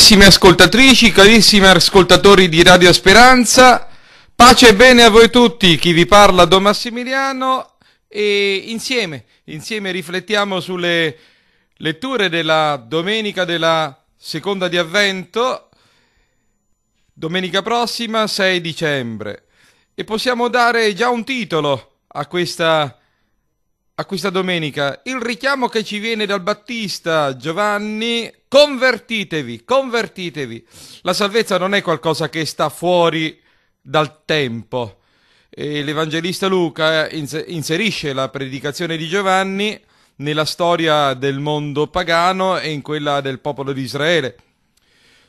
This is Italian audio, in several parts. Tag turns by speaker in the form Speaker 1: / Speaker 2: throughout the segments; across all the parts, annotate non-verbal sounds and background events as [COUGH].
Speaker 1: Carissime ascoltatrici, carissimi ascoltatori di Radio Speranza, pace e bene a voi tutti, chi vi parla Don Massimiliano e insieme, insieme riflettiamo sulle letture della domenica della seconda di avvento, domenica prossima 6 dicembre, e possiamo dare già un titolo a questa a questa domenica. Il richiamo che ci viene dal Battista Giovanni, convertitevi, convertitevi. La salvezza non è qualcosa che sta fuori dal tempo. E l'Evangelista Luca eh, inserisce la predicazione di Giovanni nella storia del mondo pagano e in quella del popolo di Israele.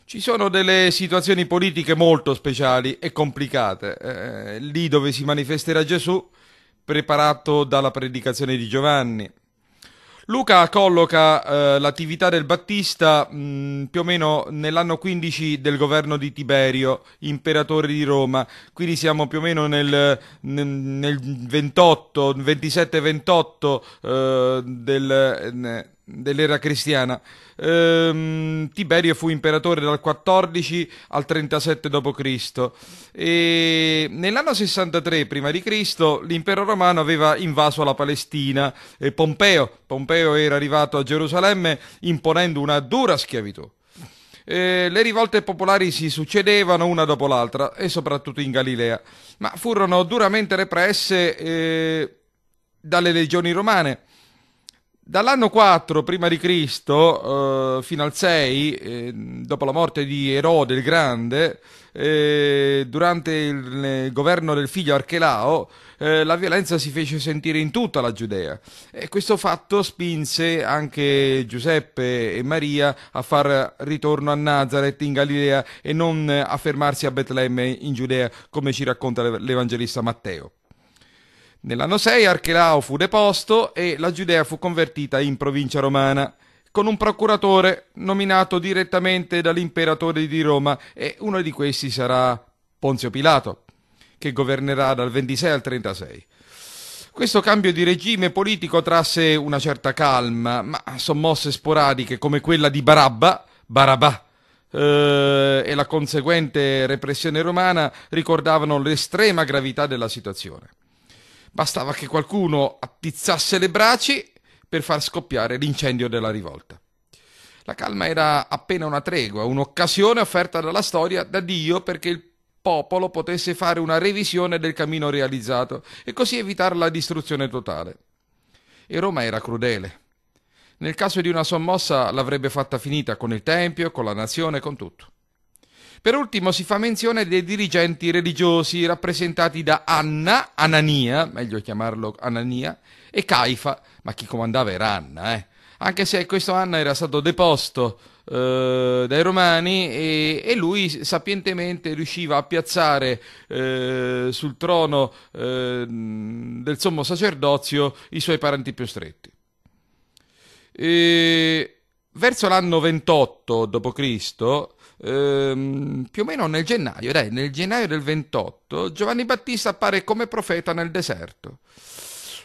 Speaker 1: Ci sono delle situazioni politiche molto speciali e complicate. Eh, lì dove si manifesterà Gesù, preparato dalla predicazione di Giovanni. Luca colloca eh, l'attività del Battista mh, mm, più o meno nell'anno 15 del governo di Tiberio, imperatore di Roma, quindi siamo più o meno nel, nel 27-28 eh, del... Ne, dell'era cristiana. Ehm, Tiberio fu imperatore dal 14 al 37 d.C. nell'anno 63 p.C. l'impero romano aveva invaso la Palestina e Pompeo, Pompeo era arrivato a Gerusalemme imponendo una dura schiavitù. Eh, le rivolte popolari si succedevano una dopo l'altra e soprattutto in Galilea, ma furono duramente represse eh, dalle legioni romane Dall'anno 4 prima di Cristo eh, fino al 6, eh, dopo la morte di Erode il Grande, eh, durante il, il, governo del figlio Archelao, eh, la violenza si fece sentire in tutta la Giudea e questo fatto spinse anche Giuseppe e Maria a far ritorno a Nazareth in Galilea e non a fermarsi a Betlemme in Giudea, come ci racconta l'Evangelista Matteo. Nell'anno 6 Archelao fu deposto e la Giudea fu convertita in provincia romana con un procuratore nominato direttamente dall'imperatore di Roma e uno di questi sarà Ponzio Pilato, che governerà dal 26 al 36. Questo cambio di regime politico trasse una certa calma, ma sommosse sporadiche come quella di Barabba, Barabà, eh, e la conseguente repressione romana ricordavano l'estrema gravità della situazione. Bastava che qualcuno attizzasse le braci per far scoppiare l'incendio della rivolta. La calma era appena una tregua, un'occasione offerta dalla storia da Dio perché il popolo potesse fare una revisione del cammino realizzato e così evitare la distruzione totale. E Roma era crudele. Nel caso di una sommossa l'avrebbe fatta finita con il Tempio, con la nazione, con tutto. Per ultimo si fa menzione dei dirigenti religiosi rappresentati da Anna, Anania, meglio chiamarlo Anania, e Caifa, ma chi comandava era Anna, eh? anche se questo Anna era stato deposto eh, dai romani e, e, lui sapientemente riusciva a piazzare eh, sul trono eh, del sommo sacerdozio i suoi parenti più stretti. E, verso l'anno 28 d.C., ehm, più o meno nel gennaio, dai, nel gennaio del 28, Giovanni Battista appare come profeta nel deserto.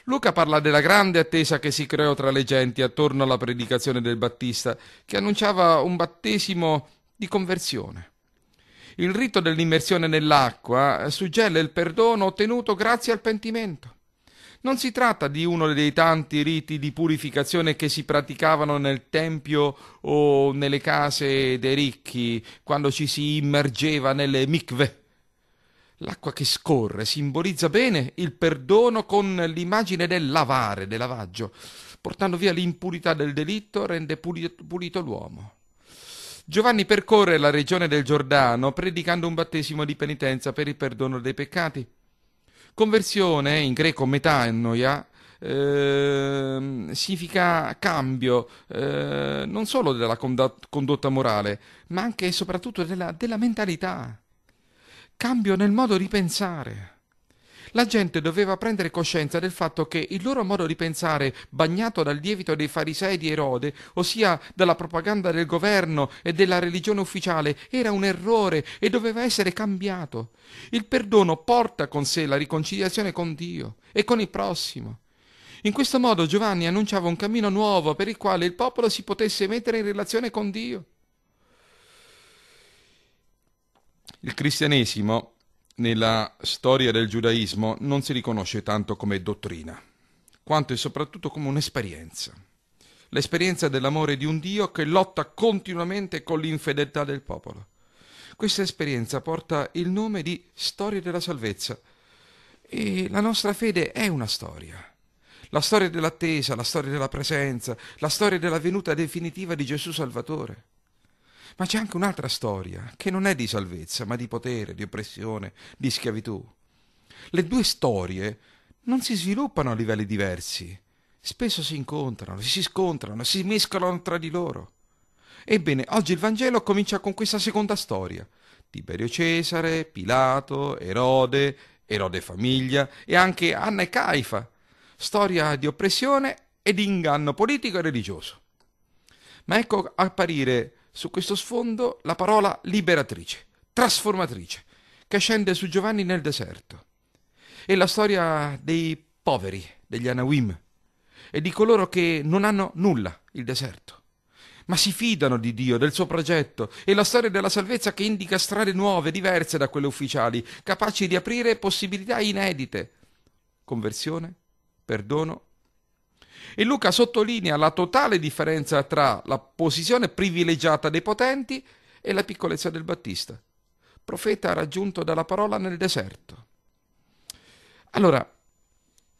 Speaker 1: Luca parla della grande attesa che si creò tra le genti attorno alla predicazione del Battista, che annunciava un battesimo di conversione. Il rito dell'immersione nell'acqua suggella il perdono ottenuto grazie al pentimento. Non si tratta di uno dei tanti riti di purificazione che si praticavano nel tempio o nelle case dei ricchi, quando ci si immergeva nelle mikve. L'acqua che scorre simbolizza bene il perdono con l'immagine del lavare, del lavaggio. Portando via l'impurità del delitto rende pulito, pulito l'uomo. Giovanni percorre la regione del Giordano predicando un battesimo di penitenza per il perdono dei peccati. Conversione in greco metanoia eh, significa cambio eh, non solo della condotta morale, ma anche e soprattutto della, della mentalità, cambio nel modo di pensare. La gente doveva prendere coscienza del fatto che il loro modo di pensare, bagnato dal lievito dei farisei di Erode, ossia dalla propaganda del governo e della religione ufficiale, era un errore e doveva essere cambiato. Il perdono porta con sé la riconciliazione con Dio e con il prossimo. In questo modo Giovanni annunciava un cammino nuovo per il quale il popolo si potesse mettere in relazione con Dio. Il cristianesimo nella storia del giudaismo non si riconosce tanto come dottrina, quanto e soprattutto come un'esperienza. L'esperienza dell'amore di un Dio che lotta continuamente con l'infedeltà del popolo. Questa esperienza porta il nome di storia della salvezza. E la nostra fede è una storia. La storia dell'attesa, la storia della presenza, la storia della venuta definitiva di Gesù Salvatore. Ma c'è anche un'altra storia, che non è di salvezza, ma di potere, di oppressione, di schiavitù. Le due storie non si sviluppano a livelli diversi. Spesso si incontrano, si scontrano, si mescolano tra di loro. Ebbene, oggi il Vangelo comincia con questa seconda storia. Tiberio Cesare, Pilato, Erode, Erode famiglia e anche Anna e Caifa. Storia di oppressione e di inganno politico e religioso. Ma ecco apparire su questo sfondo la parola liberatrice, trasformatrice, che scende su Giovanni nel deserto. E la storia dei poveri, degli Anawim, e di coloro che non hanno nulla, il deserto ma si fidano di Dio, del suo progetto e la storia della salvezza che indica strade nuove, diverse da quelle ufficiali, capaci di aprire possibilità inedite. Conversione, perdono e Luca sottolinea la totale differenza tra la posizione privilegiata dei potenti e la piccolezza del Battista, profeta raggiunto dalla parola nel deserto. Allora,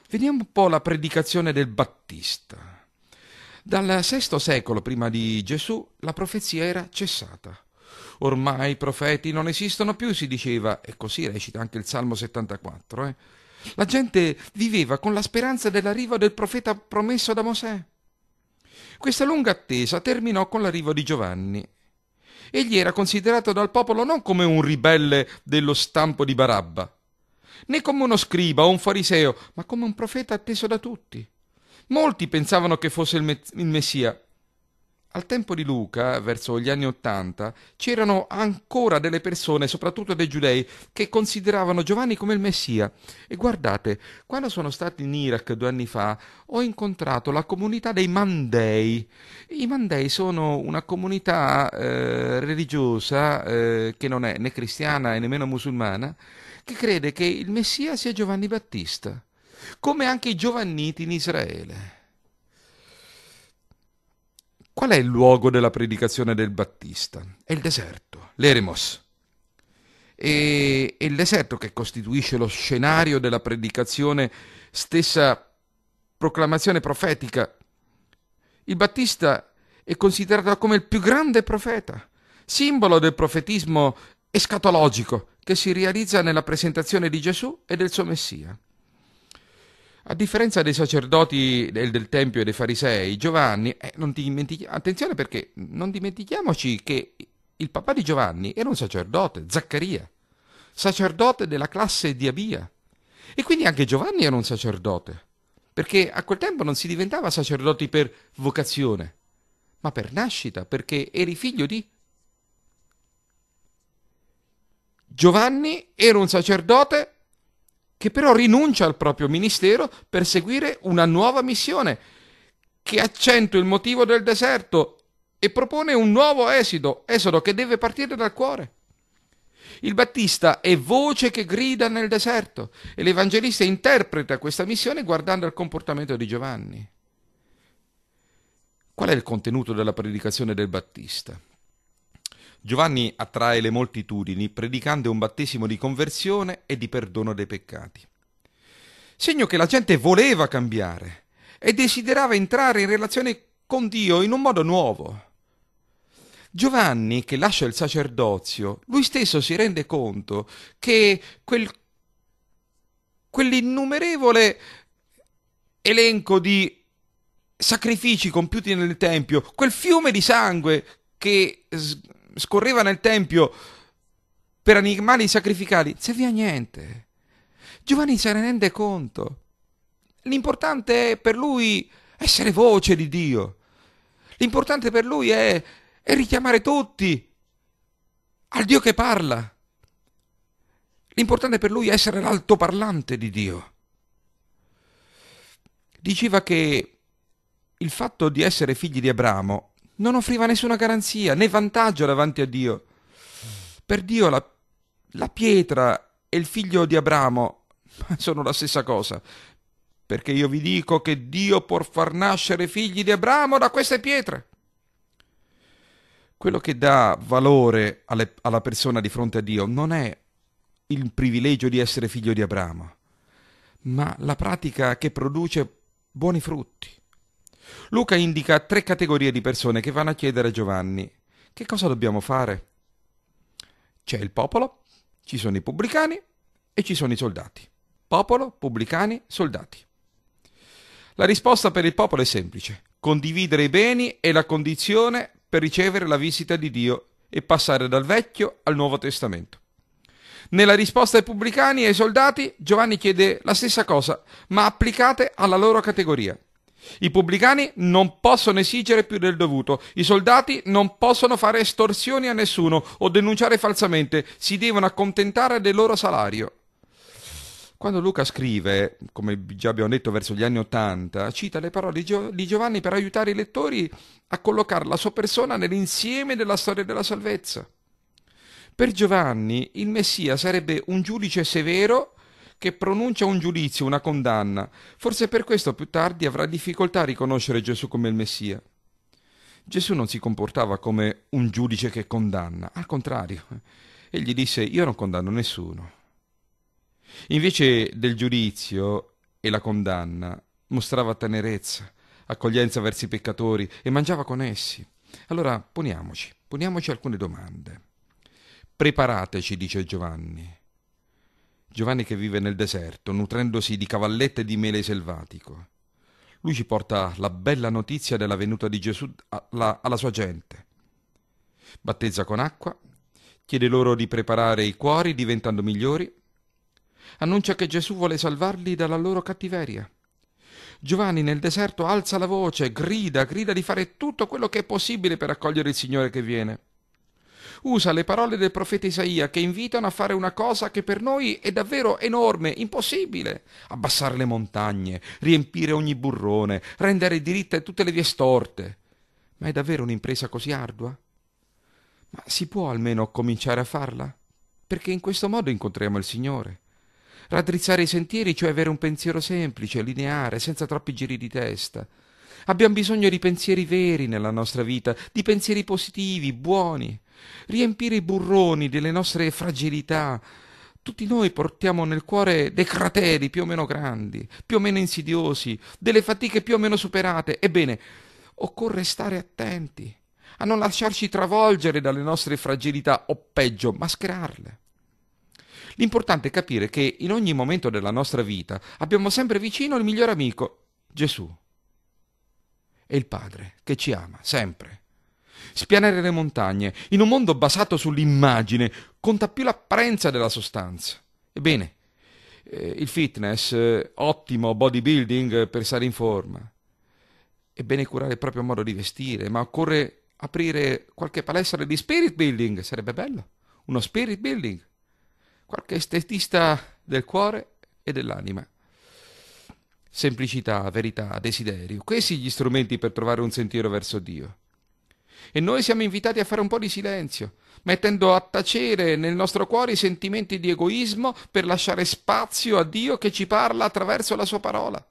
Speaker 1: vediamo un po' la predicazione del Battista. Dal VI secolo prima di Gesù la profezia era cessata. Ormai i profeti non esistono più, si diceva, e così recita anche il Salmo 74. Eh? La gente viveva con la speranza dell'arrivo del profeta promesso da Mosè. Questa lunga attesa terminò con l'arrivo di Giovanni. Egli era considerato dal popolo non come un ribelle dello stampo di Barabba, né come uno scriba o un fariseo, ma come un profeta atteso da tutti. Molti pensavano che fosse il, me- il Messia, al tempo di Luca, verso gli anni Ottanta, c'erano ancora delle persone, soprattutto dei giudei, che consideravano Giovanni come il Messia. E guardate, quando sono stato in Iraq due anni fa, ho incontrato la comunità dei Mandei. I Mandei sono una comunità eh, religiosa eh, che non è né cristiana e nemmeno musulmana, che crede che il Messia sia Giovanni Battista, come anche i Giovanniti in Israele. Qual è il luogo della predicazione del Battista? È il deserto, l'Eremos. E, è il deserto che costituisce lo scenario della predicazione, stessa proclamazione profetica. Il Battista è considerato come il più grande profeta, simbolo del profetismo escatologico che si realizza nella presentazione di Gesù e del suo Messia. A differenza dei sacerdoti del, del Tempio e dei farisei, Giovanni, eh, attenzione perché non dimentichiamoci che il papà di Giovanni era un sacerdote, Zaccaria, sacerdote della classe di Abia. E quindi anche Giovanni era un sacerdote, perché a quel tempo non si diventava sacerdoti per vocazione, ma per nascita, perché eri figlio di... Giovanni era un sacerdote che però rinuncia al proprio ministero per seguire una nuova missione, che accentua il motivo del deserto e propone un nuovo esodo, esodo che deve partire dal cuore. Il Battista è voce che grida nel deserto e l'Evangelista interpreta questa missione guardando al comportamento di Giovanni. Qual è il contenuto della predicazione del Battista? Giovanni attrae le moltitudini predicando un battesimo di conversione e di perdono dei peccati. Segno che la gente voleva cambiare e desiderava entrare in relazione con Dio in un modo nuovo. Giovanni, che lascia il sacerdozio, lui stesso si rende conto che quel, quell'innumerevole elenco di sacrifici compiuti nel Tempio, quel fiume di sangue che scorreva nel tempio per animali sacrificati, serviva a niente. Giovanni se ne rende conto. L'importante è per lui essere voce di Dio. L'importante per lui è, è richiamare tutti al Dio che parla. L'importante per lui è essere l'altoparlante di Dio. Diceva che il fatto di essere figli di Abramo non offriva nessuna garanzia né vantaggio davanti a Dio. Per Dio la, la pietra e il figlio di Abramo [LAUGHS] sono la stessa cosa, perché io vi dico che Dio può far nascere figli di Abramo da queste pietre. Quello che dà valore alle, alla persona di fronte a Dio non è il privilegio di essere figlio di Abramo, ma la pratica che produce buoni frutti. Luca indica tre categorie di persone che vanno a chiedere a Giovanni che cosa dobbiamo fare. C'è il popolo, ci sono i pubblicani e ci sono i soldati. Popolo, pubblicani, soldati. La risposta per il popolo è semplice, condividere i beni è la condizione per ricevere la visita di Dio e passare dal Vecchio al Nuovo Testamento. Nella risposta ai pubblicani e ai soldati Giovanni chiede la stessa cosa, ma applicate alla loro categoria. I pubblicani non possono esigere più del dovuto, i soldati non possono fare estorsioni a nessuno o denunciare falsamente, si devono accontentare del loro salario. Quando Luca scrive, come già abbiamo detto verso gli anni Ottanta, cita le parole di Giovanni per aiutare i lettori a collocare la sua persona nell'insieme della storia della salvezza. Per Giovanni il Messia sarebbe un giudice severo che pronuncia un giudizio, una condanna. Forse per questo più tardi avrà difficoltà a riconoscere Gesù come il Messia. Gesù non si comportava come un giudice che condanna, al contrario, egli disse io non condanno nessuno. Invece del giudizio e la condanna, mostrava tenerezza, accoglienza verso i peccatori e mangiava con essi. Allora poniamoci, poniamoci alcune domande. Preparateci, dice Giovanni. Giovanni che vive nel deserto, nutrendosi di cavallette e di mele selvatico. Lui ci porta la bella notizia della venuta di Gesù alla, alla sua gente. Battezza con acqua, chiede loro di preparare i cuori diventando migliori, annuncia che Gesù vuole salvarli dalla loro cattiveria. Giovanni nel deserto alza la voce, grida, grida di fare tutto quello che è possibile per accogliere il Signore che viene usa le parole del profeta Isaia che invitano a fare una cosa che per noi è davvero enorme, impossibile, abbassare le montagne, riempire ogni burrone, rendere diritte tutte le vie storte. Ma è davvero un'impresa così ardua? Ma si può almeno cominciare a farla? Perché in questo modo incontriamo il Signore. Raddrizzare i sentieri, cioè avere un pensiero semplice, lineare, senza troppi giri di testa. Abbiamo bisogno di pensieri veri nella nostra vita, di pensieri positivi, buoni riempire i burroni delle nostre fragilità. Tutti noi portiamo nel cuore dei crateri più o meno grandi, più o meno insidiosi, delle fatiche più o meno superate. Ebbene, occorre stare attenti a non lasciarci travolgere dalle nostre fragilità o peggio, mascherarle. L'importante è capire che in ogni momento della nostra vita abbiamo sempre vicino il miglior amico, Gesù. E il Padre che ci ama sempre Spianare le montagne, in un mondo basato sull'immagine, conta più l'apparenza della sostanza. Ebbene, eh, il fitness, eh, ottimo bodybuilding eh, per stare in forma. È bene curare il proprio modo di vestire, ma occorre aprire qualche palestra di spirit building, sarebbe bello. Uno spirit building. Qualche estetista del cuore e dell'anima. Semplicità, verità, desiderio. Questi gli strumenti per trovare un sentiero verso Dio. E noi siamo invitati a fare un po' di silenzio, mettendo a tacere nel nostro cuore i sentimenti di egoismo per lasciare spazio a Dio che ci parla attraverso la sua parola.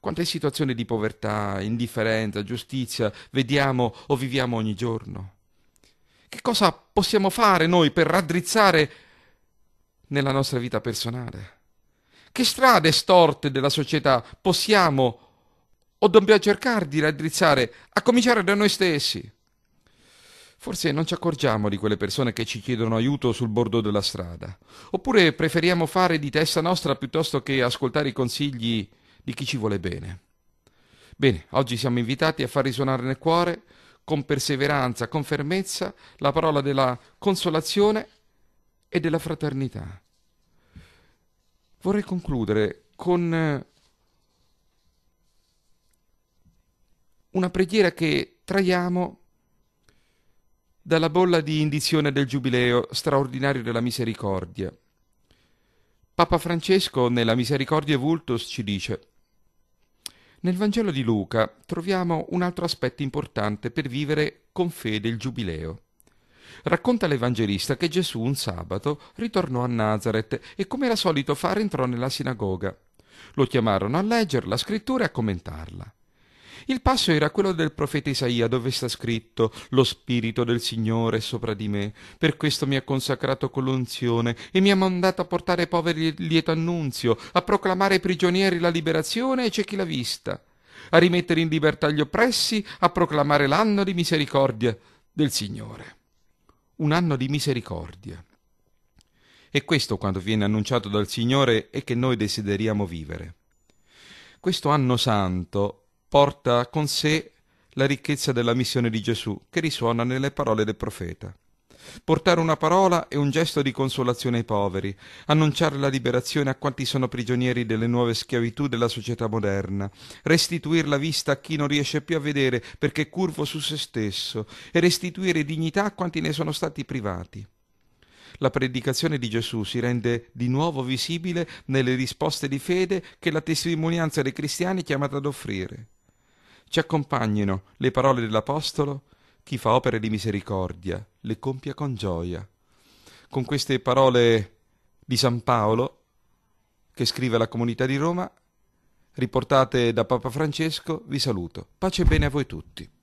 Speaker 1: Quante situazioni di povertà, indifferenza, giustizia vediamo o viviamo ogni giorno? Che cosa possiamo fare noi per raddrizzare nella nostra vita personale? Che strade storte della società possiamo o dobbiamo cercare di raddrizzare, a cominciare da noi stessi. Forse non ci accorgiamo di quelle persone che ci chiedono aiuto sul bordo della strada, oppure preferiamo fare di testa nostra piuttosto che ascoltare i consigli di chi ci vuole bene. Bene, oggi siamo invitati a far risuonare nel cuore, con perseveranza, con fermezza, la parola della consolazione e della fraternità. Vorrei concludere con eh, una preghiera che traiamo dalla bolla di indizione del Giubileo straordinario della misericordia. Papa Francesco nella Misericordia Vultus ci dice Nel Vangelo di Luca troviamo un altro aspetto importante per vivere con fede il Giubileo. Racconta l'Evangelista che Gesù un sabato ritornò a Nazareth e come era solito fare entrò nella sinagoga. Lo chiamarono a leggere la scrittura e a commentarla. Il passo era quello del profeta Isaia, dove sta scritto: Lo spirito del Signore è sopra di me, per questo mi ha consacrato con l'unzione e mi ha mandato a portare ai poveri il lieto annunzio, a proclamare ai prigionieri la liberazione e ciechi la vista, a rimettere in libertà gli oppressi, a proclamare l'anno di misericordia del Signore. Un anno di misericordia. E questo quando viene annunciato dal Signore e che noi desideriamo vivere. Questo anno santo porta con sé la ricchezza della missione di Gesù, che risuona nelle parole del profeta. Portare una parola è un gesto di consolazione ai poveri, annunciare la liberazione a quanti sono prigionieri delle nuove schiavitù della società moderna, restituire la vista a chi non riesce più a vedere perché è curvo su se stesso e restituire dignità a quanti ne sono stati privati. La predicazione di Gesù si rende di nuovo visibile nelle risposte di fede che la testimonianza dei cristiani è chiamata ad offrire ci accompagnino le parole dell'Apostolo, chi fa opere di misericordia le compia con gioia. Con queste parole di San Paolo, che scrive alla comunità di Roma, riportate da Papa Francesco, vi saluto. Pace e bene a voi tutti.